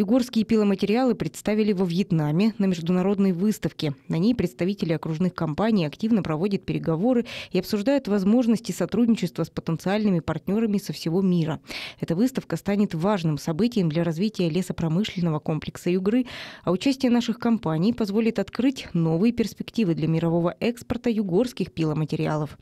Югорские пиломатериалы представили во Вьетнаме на международной выставке. На ней представители окружных компаний активно проводят переговоры и обсуждают возможности сотрудничества с потенциальными партнерами со всего мира. Эта выставка станет важным событием для развития лесопромышленного комплекса Югры, а участие наших компаний позволит открыть новые перспективы для мирового экспорта югорских пиломатериалов.